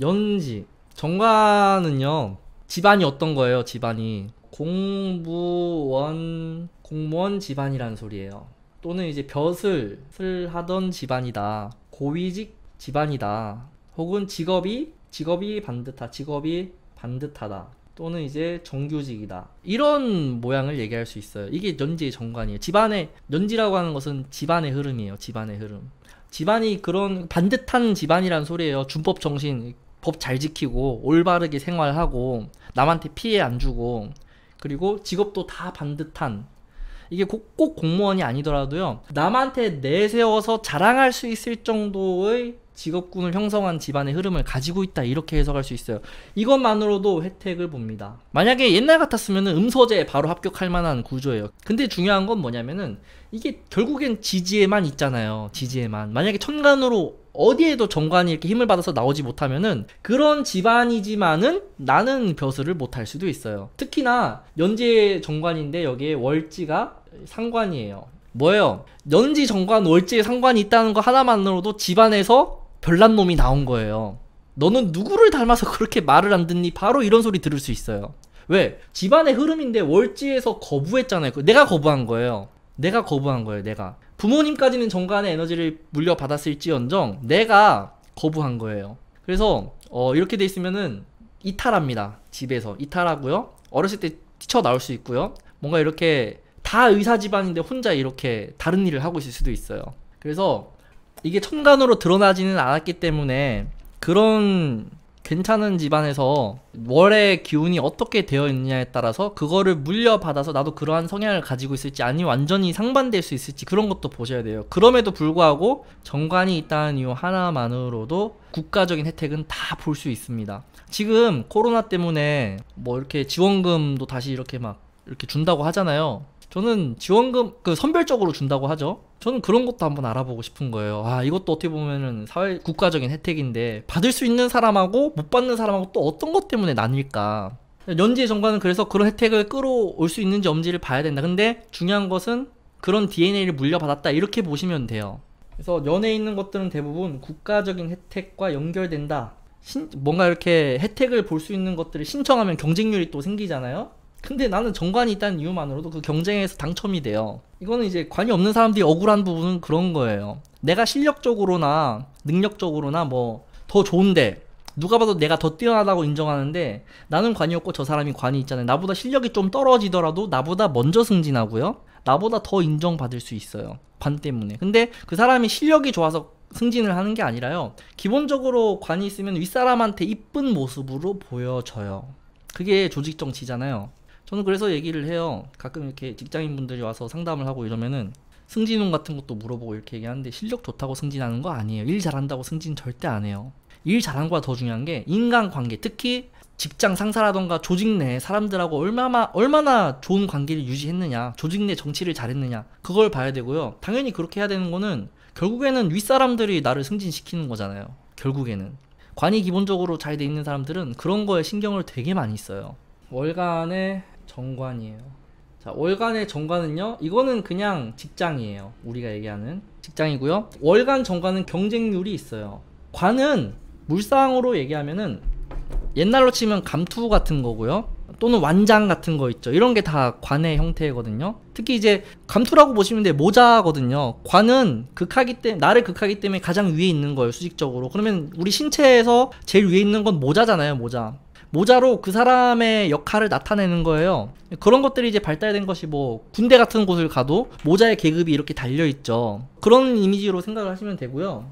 연지 정관은요 집안이 어떤 거예요 집안이 공무원 공무원 집안이라는 소리예요 또는 이제 벼슬 을 하던 집안이다 고위직 집안이다 혹은 직업이 직업이 반듯하 직업이 반듯하다 또는 이제 정규직이다 이런 모양을 얘기할 수 있어요 이게 연지의 정관이에요 집안의 연지라고 하는 것은 집안의 흐름이에요 집안의 흐름 집안이 그런 반듯한 집안이란 소리예요 준법 정신 법잘 지키고 올바르게 생활하고 남한테 피해 안 주고 그리고 직업도 다 반듯한 이게 꼭, 꼭 공무원이 아니더라도요 남한테 내세워서 자랑할 수 있을 정도의 직업군을 형성한 집안의 흐름을 가지고 있다 이렇게 해석할 수 있어요 이것만으로도 혜택을 봅니다 만약에 옛날 같았으면 음소제 바로 합격할 만한 구조예요 근데 중요한 건 뭐냐면은 이게 결국엔 지지에만 있잖아요 지지에만 만약에 천간으로 어디에도 정관이 이렇게 힘을 받아서 나오지 못하면은 그런 집안이지만은 나는 벼슬을 못할 수도 있어요 특히나 연재 정관인데 여기에 월지가 상관이에요 뭐예요? 연지 정관 월지에 상관이 있다는 거 하나만으로도 집안에서 별난 놈이 나온 거예요. 너는 누구를 닮아서 그렇게 말을 안 듣니? 바로 이런 소리 들을 수 있어요. 왜? 집안의 흐름인데 월지에서 거부했잖아요. 그 내가 거부한 거예요. 내가 거부한 거예요, 내가. 부모님까지는 정관의 에너지를 물려받았을지언정 내가 거부한 거예요. 그래서 어, 이렇게 돼 있으면은 이탈합니다. 집에서 이탈하고요. 어렸을 때 뛰쳐 나올 수 있고요. 뭔가 이렇게 다 의사 집안인데 혼자 이렇게 다른 일을 하고 있을 수도 있어요. 그래서 이게 천간으로 드러나지는 않았기 때문에 그런 괜찮은 집안에서 월의 기운이 어떻게 되어 있느냐에 따라서 그거를 물려받아서 나도 그러한 성향을 가지고 있을지 아니면 완전히 상반될 수 있을지 그런 것도 보셔야 돼요. 그럼에도 불구하고 정관이 있다는 이유 하나만으로도 국가적인 혜택은 다 볼 수 있습니다. 지금 코로나 때문에 뭐 이렇게 지원금도 다시 이렇게 막 이렇게 준다고 하잖아요. 저는 지원금 그 선별적으로 준다고 하죠. 저는 그런 것도 한번 알아보고 싶은 거예요. 아 이것도 어떻게 보면은 사회 국가적인 혜택인데 받을 수 있는 사람하고 못 받는 사람하고 또 어떤 것 때문에 나뉠까? 연지의 정관은 그래서 그런 혜택을 끌어올 수 있는지 엄지를 봐야 된다. 근데 중요한 것은 그런 DNA를 물려받았다 이렇게 보시면 돼요. 그래서 연애에 있는 것들은 대부분 국가적인 혜택과 연결된다. 신, 뭔가 이렇게 혜택을 볼 수 있는 것들을 신청하면 경쟁률이 또 생기잖아요. 근데 나는 정관이 있다는 이유만으로도 그 경쟁에서 당첨이 돼요. 이거는 이제 관이 없는 사람들이 억울한 부분은 그런 거예요. 내가 실력적으로나 능력적으로나 뭐 더 좋은데 누가 봐도 내가 더 뛰어나다고 인정하는데 나는 관이 없고 저 사람이 관이 있잖아요. 나보다 실력이 좀 떨어지더라도 나보다 먼저 승진하고요. 나보다 더 인정받을 수 있어요. 관 때문에. 근데 그 사람이 실력이 좋아서 승진을 하는 게 아니라요. 기본적으로 관이 있으면 윗사람한테 이쁜 모습으로 보여져요. 그게 조직 정치잖아요. 저는 그래서 얘기를 해요. 가끔 이렇게 직장인분들이 와서 상담을 하고 이러면은 승진운 같은 것도 물어보고 이렇게 얘기하는데 실력 좋다고 승진하는 거 아니에요. 일 잘한다고 승진 절대 안 해요. 일잘한거 거더 중요한 게 인간관계 특히 직장 상사라던가 조직 내 사람들하고 얼마나 얼마나 좋은 관계를 유지했느냐 조직 내 정치를 잘했느냐 그걸 봐야 되고요 당연히 그렇게 해야 되는 거는 결국에는 윗사람들이 나를 승진시키는 거잖아요 결국에는 관이 기본적으로 잘 돼 있는 사람들은 그런 거에 신경을 되게 많이 써요 월간에 정관이에요. 자, 월간의 정관은요. 이거는 그냥 직장이에요. 우리가 얘기하는 직장이고요. 월간 정관은 경쟁률이 있어요. 관은 물상으로 얘기하면은 옛날로 치면 감투 같은 거고요. 또는 완장 같은 거 있죠. 이런 게 다 관의 형태거든요. 특히 이제 감투라고 보시면 돼 모자거든요. 관은 극하기 때문에 나를 극하기 때문에 가장 위에 있는 거예요 수직적으로. 그러면 우리 신체에서 제일 위에 있는 건 모자잖아요 모자. 모자로 그 사람의 역할을 나타내는 거예요. 그런 것들이 이제 발달된 것이 뭐 군대 같은 곳을 가도 모자의 계급이 이렇게 달려 있죠. 그런 이미지로 생각을 하시면 되고요.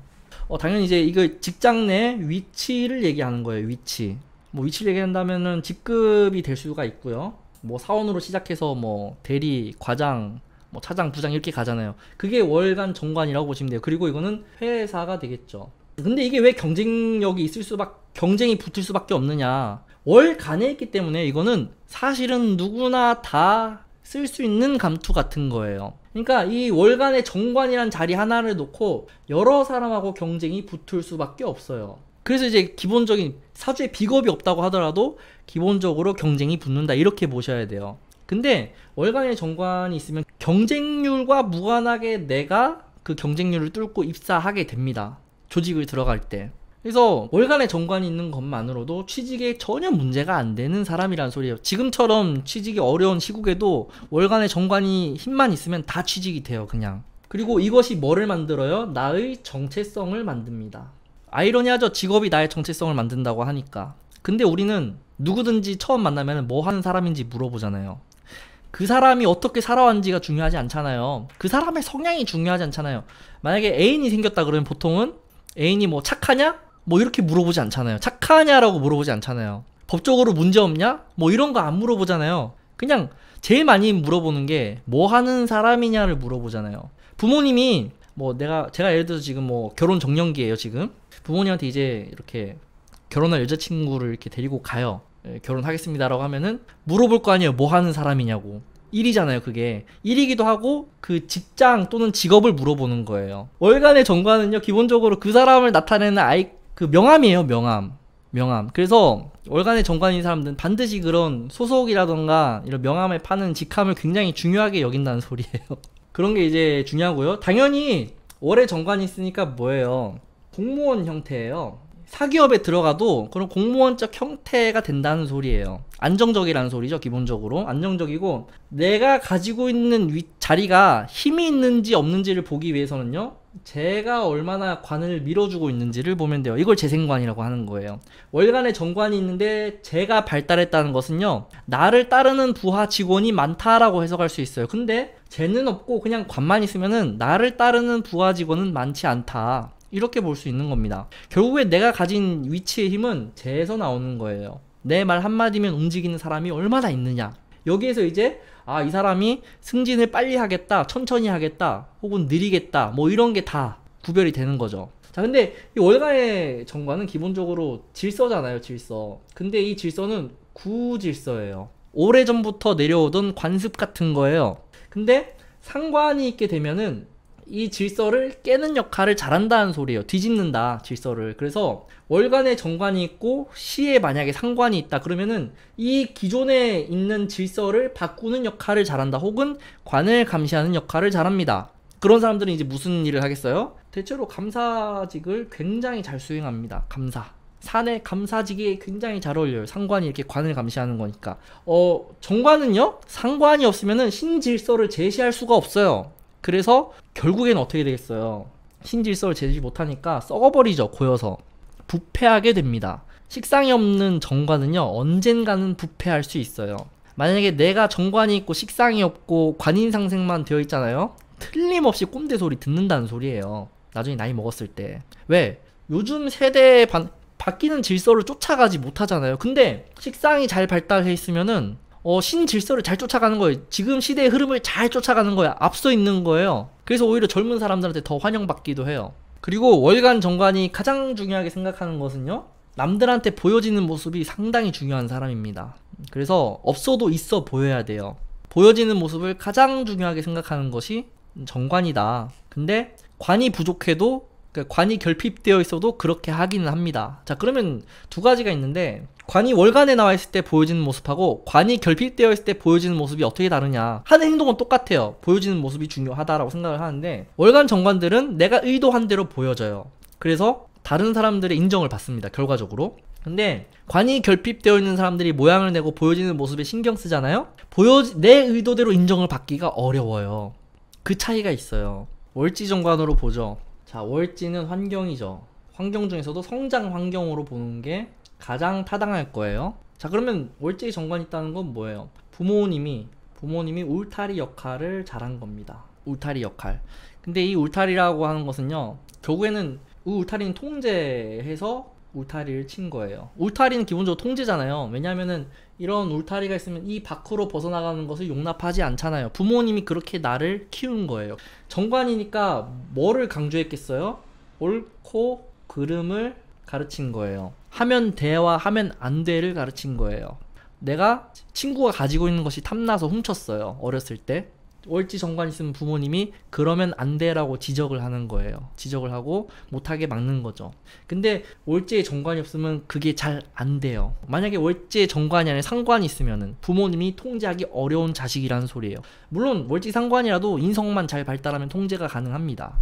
어, 당연히 이제 이거 직장 내 위치를 얘기하는 거예요. 위치. 뭐 위치를 얘기한다면은 직급이 될 수가 있고요. 뭐 사원으로 시작해서 뭐 대리, 과장, 뭐 차장, 부장 이렇게 가잖아요. 그게 월간 정관이라고 보시면 돼요. 그리고 이거는 회사가 되겠죠. 근데 이게 왜 경쟁력이 있을 수밖 에 경쟁이 붙을 수밖에 없느냐 월간에있기 때문에 이거는 사실은 누구나 다 쓸 수 있는 감투 같은 거예요 그러니까 이 월간의 정관이란 자리 하나를 놓고 여러 사람하고 경쟁이 붙을 수밖에 없어요 그래서 이제 기본적인 사주에 비겁이 없다고 하더라도 기본적으로 경쟁이 붙는다 이렇게 보셔야 돼요 근데 월간의 정관이 있으면 경쟁률과 무관하게 내가 그 경쟁률을 뚫고 입사하게 됩니다 조직을 들어갈 때 그래서 월간의 정관이 있는 것만으로도 취직에 전혀 문제가 안 되는 사람이란 소리예요. 지금처럼 취직이 어려운 시국에도 월간의 정관이 힘만 있으면 다 취직이 돼요, 그냥. 그리고 이것이 뭐를 만들어요? 나의 정체성을 만듭니다. 아이러니하죠. 직업이 나의 정체성을 만든다고 하니까. 근데 우리는 누구든지 처음 만나면 뭐 하는 사람인지 물어보잖아요. 그 사람이 어떻게 살아왔는지가 중요하지 않잖아요. 그 사람의 성향이 중요하지 않잖아요. 만약에 애인이 생겼다 그러면 보통은 애인이 뭐 착하냐? 뭐 이렇게 물어보지 않잖아요. 착하냐라고 물어보지 않잖아요. 법적으로 문제 없냐? 뭐 이런 거 안 물어보잖아요. 그냥 제일 많이 물어보는 게 뭐 하는 사람이냐를 물어보잖아요. 부모님이 뭐 내가 제가 예를 들어서 지금 뭐 결혼 정년기예요 지금 부모님한테 이제 이렇게 결혼할 여자친구를 이렇게 데리고 가요 예, 결혼하겠습니다라고 하면은 물어볼 거 아니에요 뭐 하는 사람이냐고 일이잖아요, 그게. 일이기도 하고 그 직장 또는 직업을 물어보는 거예요. 월간의 정관은요, 기본적으로 그 사람을 나타내는 아이 그 명함이에요, 명함. 명함. 그래서 월간의 정관인 사람들은 반드시 그런 소속이라던가 이런 명함을 파는 직함을 굉장히 중요하게 여긴다는 소리예요. 그런 게 이제 중요하고요. 당연히 월의 정관이 있으니까 뭐예요? 공무원 형태예요. 사기업에 들어가도 그런 공무원적 형태가 된다는 소리예요. 안정적이라는 소리죠, 기본적으로. 안정적이고, 내가 가지고 있는 위, 자리가 힘이 있는지 없는지를 보기 위해서는요, 제가 얼마나 관을 밀어주고 있는지를 보면 돼요. 이걸 재생관이라고 하는 거예요. 월간에 정관이 있는데 제가 발달했다는 것은요, 나를 따르는 부하 직원이 많다라고 해석할 수 있어요. 근데 쟤는 없고 그냥 관만 있으면은 나를 따르는 부하 직원은 많지 않다. 이렇게 볼 수 있는 겁니다. 결국에 내가 가진 위치의 힘은 재에서 나오는 거예요. 내 말 한마디면 움직이는 사람이 얼마나 있느냐. 여기에서 이제 아, 이 사람이 승진을 빨리 하겠다, 천천히 하겠다, 혹은 느리겠다, 뭐 이런 게 다 구별이 되는 거죠. 자, 근데 이 월가의 정관은 기본적으로 질서잖아요, 질서. 근데 이 질서는 구질서예요. 오래전부터 내려오던 관습 같은 거예요. 근데 상관이 있게 되면은 이 질서를 깨는 역할을 잘한다는 소리예요. 뒤집는다 질서를. 그래서 월간에 정관이 있고 시에 만약에 상관이 있다 그러면은 이 기존에 있는 질서를 바꾸는 역할을 잘한다. 혹은 관을 감시하는 역할을 잘합니다. 그런 사람들은 이제 무슨 일을 하겠어요? 대체로 감사직을 굉장히 잘 수행합니다. 감사. 산에 감사직이 굉장히 잘 어울려요. 상관이 이렇게 관을 감시하는 거니까. 어, 정관은요? 상관이 없으면은 신질서를 제시할 수가 없어요. 그래서 결국에는 어떻게 되겠어요? 신질서를 제지 못하니까 썩어버리죠, 고여서. 부패하게 됩니다. 식상이 없는 정관은요, 언젠가는 부패할 수 있어요. 만약에 내가 정관이 있고 식상이 없고 관인상생만 되어 있잖아요? 틀림없이 꼰대 소리 듣는다는 소리예요. 나중에 나이 먹었을 때. 왜? 요즘 세대에 바, 바뀌는 질서를 쫓아가지 못하잖아요. 근데 식상이 잘 발달해 있으면은 어, 신질서를 잘 쫓아가는 거예요. 지금 시대의 흐름을 잘 쫓아가는 거야. 앞서 있는 거예요. 그래서 오히려 젊은 사람들한테 더 환영받기도 해요. 그리고 월간 정관이 가장 중요하게 생각하는 것은요. 남들한테 보여지는 모습이 상당히 중요한 사람입니다. 그래서 없어도 있어 보여야 돼요. 보여지는 모습을 가장 중요하게 생각하는 것이 정관이다. 근데 관이 부족해도 그러니까 관이 결핍되어 있어도 그렇게 하기는 합니다. 자 그러면 두 가지가 있는데 관이 월간에 나와 있을 때 보여지는 모습하고 관이 결핍되어 있을 때 보여지는 모습이 어떻게 다르냐 하는 행동은 똑같아요. 보여지는 모습이 중요하다라고 생각을 하는데 월간 정관들은 내가 의도한 대로 보여져요. 그래서 다른 사람들의 인정을 받습니다. 결과적으로. 근데 관이 결핍되어 있는 사람들이 모양을 내고 보여지는 모습에 신경 쓰잖아요. 보여 내 의도대로 인정을 받기가 어려워요. 그 차이가 있어요. 월지 정관으로 보죠. 자, 월지는 환경이죠. 환경 중에서도 성장 환경으로 보는 게 가장 타당할 거예요. 자, 그러면 월지에 정관이 있다는 건 뭐예요? 부모님이 부모님이 울타리 역할을 잘 한 겁니다. 울타리 역할. 근데 이 울타리라고 하는 것은요, 결국에는 그 울타리는 통제해서 울타리를 친 거예요. 울타리는 기본적으로 통제잖아요. 왜냐하면은 이런 울타리가 있으면 이 밖으로 벗어나가는 것을 용납하지 않잖아요. 부모님이 그렇게 나를 키운 거예요. 정관이니까 뭐를 강조했겠어요? 옳고 그름을 가르친 거예요. 하면 돼와 하면 안 돼를 가르친 거예요. 내가 친구가 가지고 있는 것이 탐나서 훔쳤어요. 어렸을 때. 월지 정관 있으면 부모님이 그러면 안 돼라고 지적을 하는 거예요. 지적을 하고 못하게 막는 거죠. 근데 월지에 정관이 없으면 그게 잘 안 돼요. 만약에 월지에 정관이 아니라 상관이 있으면은 부모님이 통제하기 어려운 자식이라는 소리예요. 물론 월지 상관이라도 인성만 잘 발달하면 통제가 가능합니다.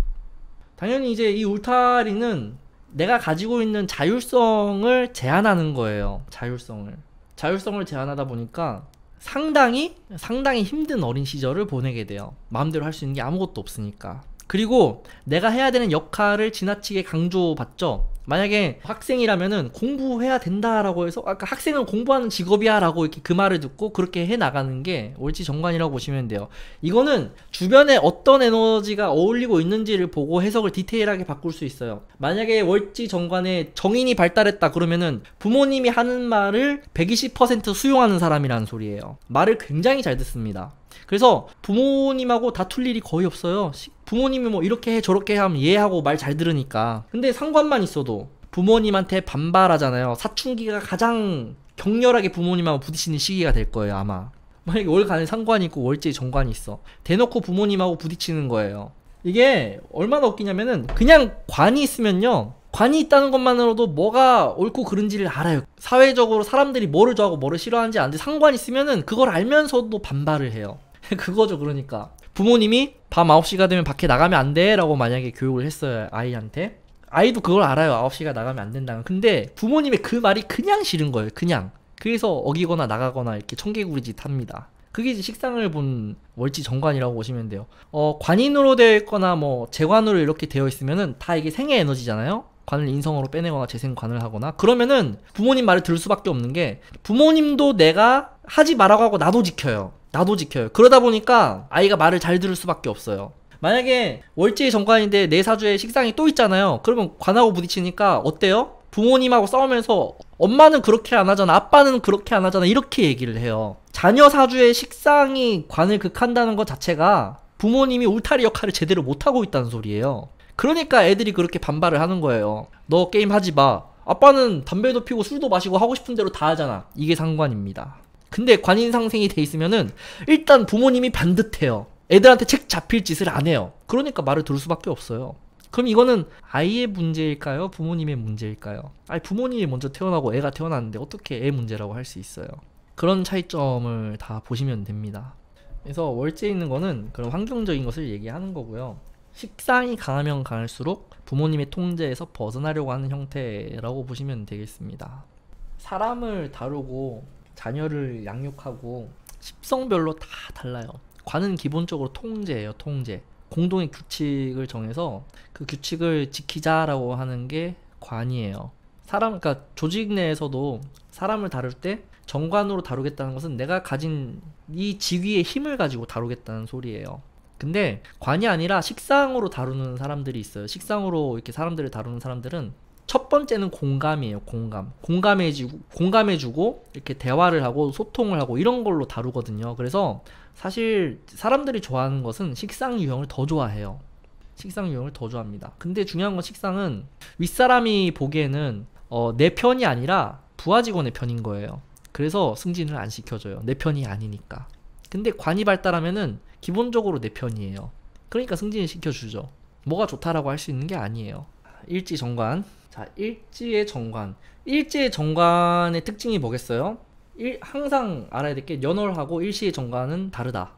당연히 이제 이 울타리는 내가 가지고 있는 자율성을 제한하는 거예요. 자율성을. 자율성을 제한하다 보니까 상당히 상당히 힘든 어린 시절을 보내게 돼요. 마음대로 할 수 있는 게 아무것도 없으니까. 그리고 내가 해야 되는 역할을 지나치게 강조받죠. 만약에 학생이라면은 공부해야 된다라고 해서 아까 학생은 공부하는 직업이야라고 이렇게 그 말을 듣고 그렇게 해 나가는 게 올지 정관이라고 보시면 돼요. 이거는 주변에 어떤 에너지가 어울리고 있는지를 보고 해석을 디테일하게 바꿀 수 있어요. 만약에 월지 정관에 정인이 발달했다 그러면은 부모님이 하는 말을 120% 수용하는 사람이라는 소리예요. 말을 굉장히 잘 듣습니다. 그래서 부모님하고 다툴 일이 거의 없어요. 부모님이 뭐 이렇게 해 저렇게 해 하면 이해하고 말 잘 들으니까. 근데 상관만 있어도 부모님한테 반발하잖아요. 사춘기가 가장 격렬하게 부모님하고 부딪히는 시기가 될 거예요, 아마. 만약에 월간에 상관이 있고 월제 정관이 있어. 대놓고 부모님하고 부딪히는 거예요. 이게 얼마나 웃기냐면은 그냥 관이 있으면요. 관이 있다는 것만으로도 뭐가 옳고 그른지를 알아요. 사회적으로 사람들이 뭐를 좋아하고 뭐를 싫어하는지 아는데 상관 있으면은 그걸 알면서도 반발을 해요. 그거죠, 그러니까. 부모님이 밤 9시가 되면 밖에 나가면 안 돼. 라고 만약에 교육을 했어요, 아이한테. 아이도 그걸 알아요. 9시가 나가면 안된다는 근데 부모님의 그 말이 그냥 싫은 거예요, 그냥. 그래서 어기거나 나가거나 이렇게 청개구리 짓 합니다. 그게 이제 식상을 본 월지 정관이라고 보시면 돼요. 어, 관인으로 되어 있거나 뭐 재관으로 이렇게 되어 있으면은 다 이게 생의 에너지잖아요. 관을 인성으로 빼내거나 재생관을 하거나 그러면은 부모님 말을 들을 수밖에 없는 게 부모님도 내가 하지 말라고 하고 나도 지켜요. 나도 지켜요. 그러다 보니까 아이가 말을 잘 들을 수밖에 없어요. 만약에 월지 의 정관인데 내 네 사주에 식상이 또 있잖아요. 그러면 관하고 부딪히니까 어때요? 부모님하고 싸우면서 엄마는 그렇게 안 하잖아. 아빠는 그렇게 안 하잖아. 이렇게 얘기를 해요. 자녀 사주의 식상이 관을 극한다는 것 자체가 부모님이 울타리 역할을 제대로 못하고 있다는 소리예요. 그러니까 애들이 그렇게 반발을 하는 거예요. 너 게임 하지 마. 아빠는 담배도 피고 술도 마시고 하고 싶은 대로 다 하잖아. 이게 상관입니다. 근데 관인상생이 돼 있으면은 일단 부모님이 반듯해요. 애들한테 책 잡힐 짓을 안 해요. 그러니까 말을 들을 수밖에 없어요. 그럼 이거는 아이의 문제일까요? 부모님의 문제일까요? 아니 부모님이 먼저 태어나고 애가 태어났는데 어떻게 애 문제라고 할 수 있어요? 그런 차이점을 다 보시면 됩니다. 그래서 월지 있는 거는 그런 환경적인 것을 얘기하는 거고요. 식상이 강하면 강할수록 부모님의 통제에서 벗어나려고 하는 형태라고 보시면 되겠습니다. 사람을 다루고 자녀를 양육하고 십성별로 다 달라요. 관은 기본적으로 통제예요, 통제. 공동의 규칙을 정해서 그 규칙을 지키자라고 하는 게 관이에요. 사람, 그러니까 조직 내에서도 사람을 다룰 때 정관으로 다루겠다는 것은 내가 가진 이 직위의 힘을 가지고 다루겠다는 소리예요. 근데 관이 아니라 식상으로 다루는 사람들이 있어요. 식상으로 이렇게 사람들을 다루는 사람들은 첫 번째는 공감이에요. 공감. 공감해주고 공감해주고 이렇게 대화를 하고 소통을 하고 이런 걸로 다루거든요. 그래서 사실 사람들이 좋아하는 것은 식상 유형을 더 좋아해요. 식상 유형을 더 좋아합니다. 근데 중요한 건 식상은 윗사람이 보기에는 어, 내 편이 아니라 부하 직원의 편인 거예요. 그래서 승진을 안 시켜줘요. 내 편이 아니니까. 근데 관이 발달하면은 기본적으로 내 편이에요. 그러니까 승진을 시켜주죠. 뭐가 좋다라고 할 수 있는 게 아니에요. 일지 정관. 자, 일지의 정관. 일지의 정관의 특징이 뭐겠어요? 일, 항상 알아야 될 게 연월하고 일시의 정관은 다르다.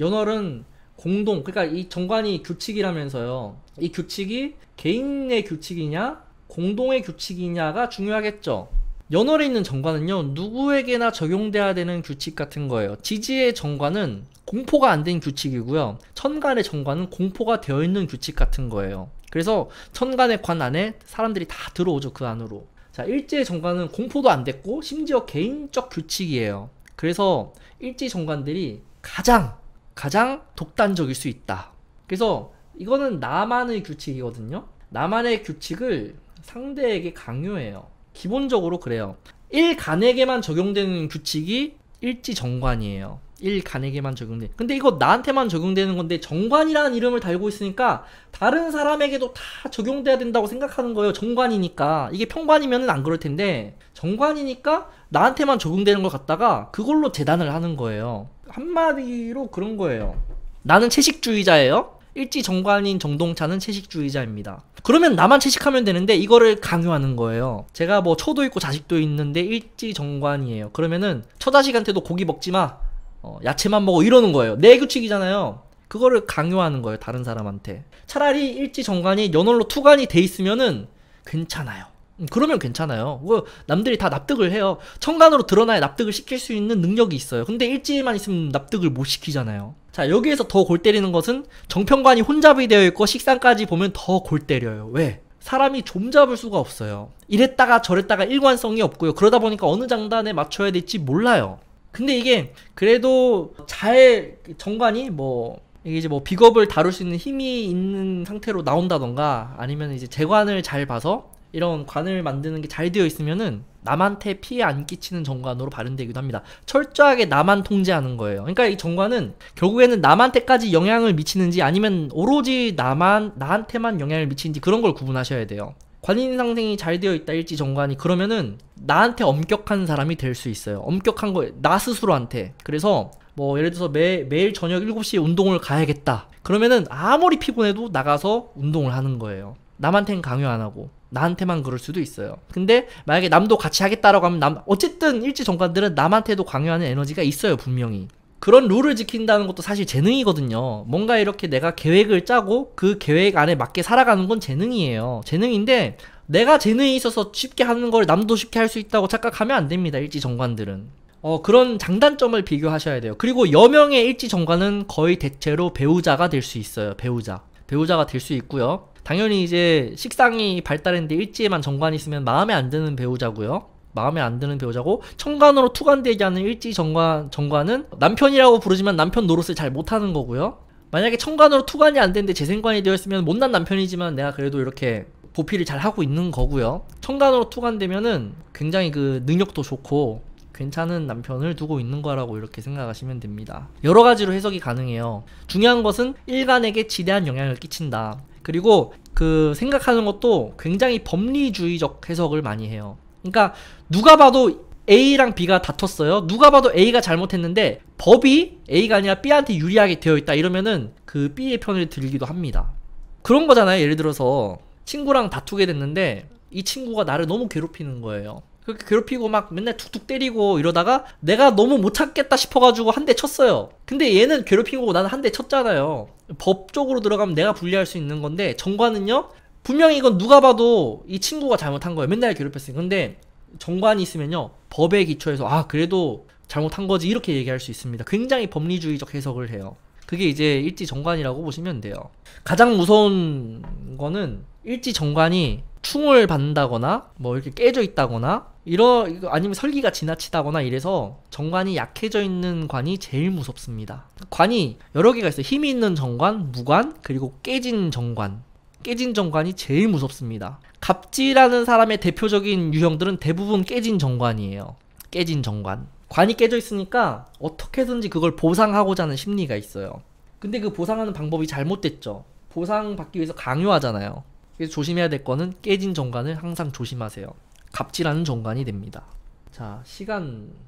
연월은 공동, 그러니까 이 정관이 규칙이라면서요. 이 규칙이 개인의 규칙이냐, 공동의 규칙이냐가 중요하겠죠. 연월에 있는 정관은요, 누구에게나 적용돼야 되는 규칙 같은 거예요. 지지의 정관은 공포가 안 된 규칙이고요. 천간의 정관은 공포가 되어 있는 규칙 같은 거예요. 그래서 천간의 관 안에 사람들이 다 들어오죠. 그 안으로. 자, 일제의 정관은 공포도 안 됐고 심지어 개인적 규칙이에요. 그래서 일제 정관들이 가장 가장 독단적일 수 있다. 그래서 이거는 나만의 규칙이거든요. 나만의 규칙을 상대에게 강요해요. 기본적으로 그래요. 일간에게만 적용되는 규칙이 일지 정관이에요. 일간에게만 적용돼. 근데 이거 나한테만 적용되는 건데 정관이라는 이름을 달고 있으니까 다른 사람에게도 다 적용돼야 된다고 생각하는 거예요. 정관이니까. 이게 평관이면은 안 그럴 텐데 정관이니까 나한테만 적용되는 걸 갖다가 그걸로 재단을 하는 거예요. 한마디로 그런 거예요. 나는 채식주의자예요. 일지 정관인 정동차는 채식주의자입니다. 그러면 나만 채식하면 되는데 이거를 강요하는 거예요. 제가 뭐 처도 있고 자식도 있는데 일지 정관이에요. 그러면은 처자식한테도 고기 먹지 마. 어, 야채만 먹어 이러는 거예요. 내 규칙이잖아요. 그거를 강요하는 거예요. 다른 사람한테. 차라리 일지 정관이 연월로 투관이 돼 있으면은 괜찮아요. 음, 그러면 괜찮아요. 그 남들이 다 납득을 해요. 천간으로 드러나야 납득을 시킬 수 있는 능력이 있어요. 근데 일지만 있으면 납득을 못 시키잖아요. 자 여기에서 더 골 때리는 것은 정평관이 혼잡이 되어 있고 식상까지 보면 더 골 때려요. 왜? 사람이 좀 잡을 수가 없어요. 이랬다가 저랬다가 일관성이 없고요. 그러다 보니까 어느 장단에 맞춰야 될지 몰라요. 근데 이게 그래도 잘 정관이 뭐 이게 이제 뭐 비겁을 다룰 수 있는 힘이 있는 상태로 나온다던가 아니면 이제 재관을 잘 봐서 이런 관을 만드는 게 잘 되어 있으면은 남한테 피해 안 끼치는 정관으로 발현되기도 합니다. 철저하게 나만 통제하는 거예요. 그러니까 이 정관은 결국에는 남한테까지 영향을 미치는지 아니면 오로지 나만 나한테만 영향을 미치는지 그런 걸 구분하셔야 돼요. 관인 상생이 잘 되어 있다 일지 정관이 그러면은 나한테 엄격한 사람이 될 수 있어요. 엄격한 거 나 스스로한테. 그래서 뭐 예를 들어서 매, 매일 저녁 7시에 운동을 가야겠다. 그러면은 아무리 피곤해도 나가서 운동을 하는 거예요. 남한테는 강요 안 하고 나한테만 그럴 수도 있어요. 근데 만약에 남도 같이 하겠다라고 하면 남 어쨌든 일지 정관들은 남한테도 강요하는 에너지가 있어요 분명히. 그런 룰을 지킨다는 것도 사실 재능이거든요. 뭔가 이렇게 내가 계획을 짜고 그 계획 안에 맞게 살아가는 건 재능이에요. 재능인데 내가 재능이 있어서 쉽게 하는 걸 남도 쉽게 할 수 있다고 착각하면 안 됩니다. 일지 정관들은. 어, 그런 장단점을 비교하셔야 돼요. 그리고 여명의 일지 정관은 거의 대체로 배우자가 될 수 있어요. 배우자. 배우자가 될 수 있고요. 당연히 이제 식상이 발달했는데 일지에만 정관이 있으면 마음에 안 드는 배우자고요. 마음에 안 드는 배우자고 청관으로 투관되지 않은 일지 정관, 정관은 남편이라고 부르지만 남편 노릇을 잘 못하는 거고요. 만약에 청관으로 투관이 안 되는데 재생관이 되었으면 못난 남편이지만 내가 그래도 이렇게 보필을 잘 하고 있는 거고요. 청관으로 투관되면은 굉장히 그 능력도 좋고 괜찮은 남편을 두고 있는 거라고 이렇게 생각하시면 됩니다. 여러 가지로 해석이 가능해요. 중요한 것은 일간에게 지대한 영향을 끼친다. 그리고 그 생각하는 것도 굉장히 법리주의적 해석을 많이 해요. 그러니까 누가 봐도 A랑 B가 다퉜어요. 누가 봐도 A가 잘못했는데 법이 A가 아니라 B한테 유리하게 되어 있다 이러면은 그 B의 편을 들기도 합니다. 그런 거잖아요. 예를 들어서 친구랑 다투게 됐는데 이 친구가 나를 너무 괴롭히는 거예요. 그렇게 괴롭히고 막 맨날 툭툭 때리고 이러다가 내가 너무 못 참겠다 싶어가지고 한 대 쳤어요. 근데 얘는 괴롭힌 거고 나는 한 대 쳤잖아요. 법적으로 들어가면 내가 불리할 수 있는 건데 정관은요 분명히 이건 누가 봐도 이 친구가 잘못한 거예요. 맨날 괴롭혔으니까. 근데 정관이 있으면요. 법에 기초해서 아 그래도 잘못한 거지 이렇게 얘기할 수 있습니다. 굉장히 법리주의적 해석을 해요. 그게 이제 일지 정관이라고 보시면 돼요. 가장 무서운 거는 일지 정관이 충을 받는다거나 뭐 이렇게 깨져 있다거나 이러 아니면 설기가 지나치다거나 이래서 정관이 약해져 있는 관이 제일 무섭습니다. 관이 여러 개가 있어요. 힘이 있는 정관, 무관, 그리고 깨진 정관. 깨진 정관이 제일 무섭습니다. 갑지라는 사람의 대표적인 유형들은 대부분 깨진 정관이에요. 깨진 정관. 관이 깨져 있으니까 어떻게든지 그걸 보상하고자 하는 심리가 있어요. 근데 그 보상하는 방법이 잘못됐죠. 보상받기 위해서 강요하잖아요. 그래서 조심해야 될 거는 깨진 정관을 항상 조심하세요. 갑질하는 정관이 됩니다. 자, 시간